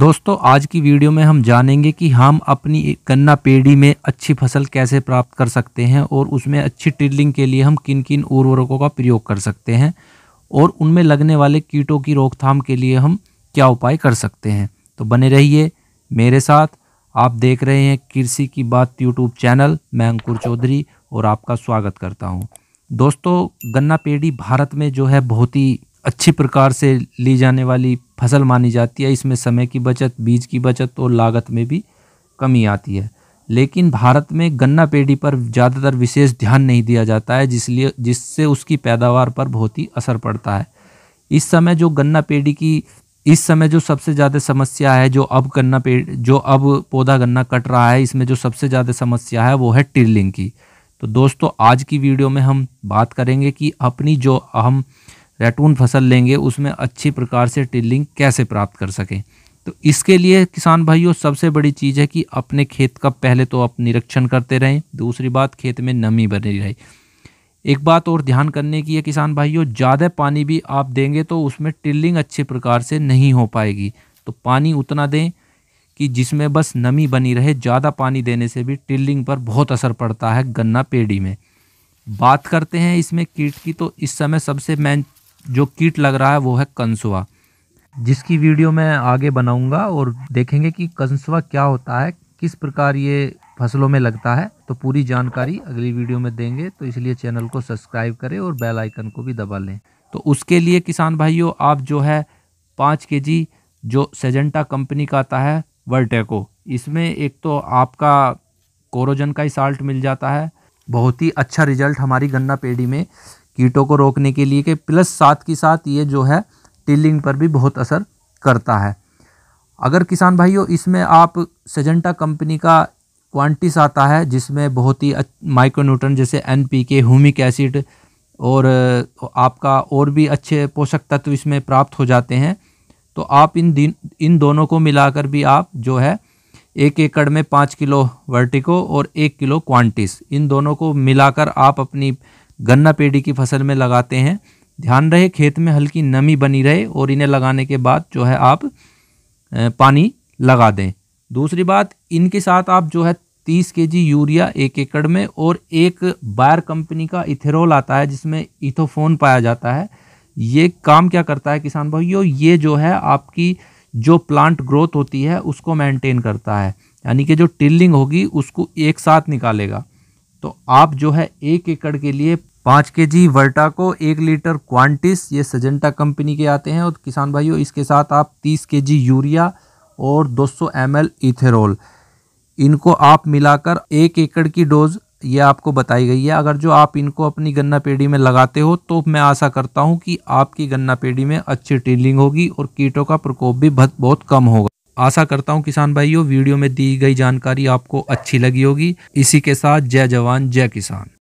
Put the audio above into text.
दोस्तों आज की वीडियो में हम जानेंगे कि हम अपनी गन्ना पेड़ी में अच्छी फसल कैसे प्राप्त कर सकते हैं और उसमें अच्छी ट्रिलिंग के लिए हम किन किन उर्वरकों का प्रयोग कर सकते हैं और उनमें लगने वाले कीटों की रोकथाम के लिए हम क्या उपाय कर सकते हैं तो बने रहिए मेरे साथ आप देख रहे हैं कृषि की बात यूट्यूब चैनल मैं अंकुर चौधरी और आपका स्वागत करता हूँ दोस्तों गन्ना पेड़ी भारत में जो है बहुत ही अच्छी प्रकार से ली जाने वाली फसल मानी जाती है इसमें समय की बचत बीज की बचत और लागत में भी कमी आती है लेकिन भारत में गन्ना पेड़ी पर ज़्यादातर विशेष ध्यान नहीं दिया जाता है जिसलिए जिससे उसकी पैदावार पर बहुत ही असर पड़ता है इस समय जो गन्ना पेड़ी की इस समय जो सबसे ज़्यादा समस्या है जो अब गन्ना पेड़ जो अब पौधा गन्ना कट रहा है इसमें जो सबसे ज़्यादा समस्या है वो है टिलिंग की तो दोस्तों आज की वीडियो में हम बात करेंगे कि अपनी जो हम रेटून फसल लेंगे उसमें अच्छी प्रकार से टिलिंग कैसे प्राप्त कर सकें तो इसके लिए किसान भाइयों सबसे बड़ी चीज़ है कि अपने खेत का पहले तो आप निरीक्षण करते रहें दूसरी बात खेत में नमी बनी रहे एक बात और ध्यान करने की है किसान भाइयों ज़्यादा पानी भी आप देंगे तो उसमें टिल्लिंग अच्छे प्रकार से नहीं हो पाएगी तो पानी उतना दें कि जिसमें बस नमी बनी रहे ज़्यादा पानी देने से भी टिल्लिंग पर बहुत असर पड़ता है गन्ना पेड़ी में बात करते हैं इसमें कीट की तो इस समय सबसे मेन जो कीट लग रहा है वो है कंसुआ जिसकी वीडियो मैं आगे बनाऊंगा और देखेंगे कि कंसुआ क्या होता है किस प्रकार ये फसलों में लगता है तो पूरी जानकारी अगली वीडियो में देंगे तो इसलिए चैनल को सब्सक्राइब करें और बेल आइकन को भी दबा लें तो उसके लिए किसान भाइयों आप जो है पाँच के जी जो सेजेंटा कंपनी का आता है वर्टेको इसमें एक तो आपका कोरोजन का ही साल्ट मिल जाता है बहुत ही अच्छा रिजल्ट हमारी गन्ना पेड़ी में कीटों को रोकने के लिए के प्लस साथ ही साथ ये जो है टिलिंग पर भी बहुत असर करता है अगर किसान भाइयों इसमें आप सजेंटा कंपनी का क्वांटिस आता है जिसमें बहुत ही माइक्रोन्यूट्रन जैसे N P K humic acid और आपका और भी अच्छे पोषक तत्व इसमें प्राप्त हो जाते हैं तो आप इन दिन इन दोनों को मिलाकर भी आप जो है एक एकड़ में पाँच किलो वर्टिको और एक किलो क्वांटिस इन दोनों को मिलाकर आप अपनी गन्ना पेड़ी की फसल में लगाते हैं ध्यान रहे खेत में हल्की नमी बनी रहे और इन्हें लगाने के बाद जो है आप पानी लगा दें दूसरी बात इनके साथ आप जो है तीस के जी यूरिया एक एकड़ में और एक बायर कंपनी का इथेरोल आता है जिसमें इथोफोन पाया जाता है ये काम क्या करता है किसान भाइयों ये जो है आपकी जो प्लांट ग्रोथ होती है उसको मेंटेन करता है यानी कि जो टिल्लिंग होगी उसको एक साथ निकालेगा तो आप जो है एक एकड़ के लिए पाँच के जी वर्टा को एक लीटर क्वांटिस ये सजेंटा कंपनी के आते हैं और किसान भाइयों इसके साथ आप तीस के जी यूरिया और दो सौ एम इथेरोल इनको आप मिलाकर एक एकड़ की डोज ये आपको बताई गई है अगर जो आप इनको अपनी गन्ना पेड़ी में लगाते हो तो मैं आशा करता हूँ कि आपकी गन्ना पेड़ी में अच्छी टीलिंग होगी और कीटों का प्रकोप भी बहुत कम होगा आशा करता हूँ किसान भाइयों वीडियो में दी गई जानकारी आपको अच्छी लगी होगी इसी के साथ जय जवान जय किसान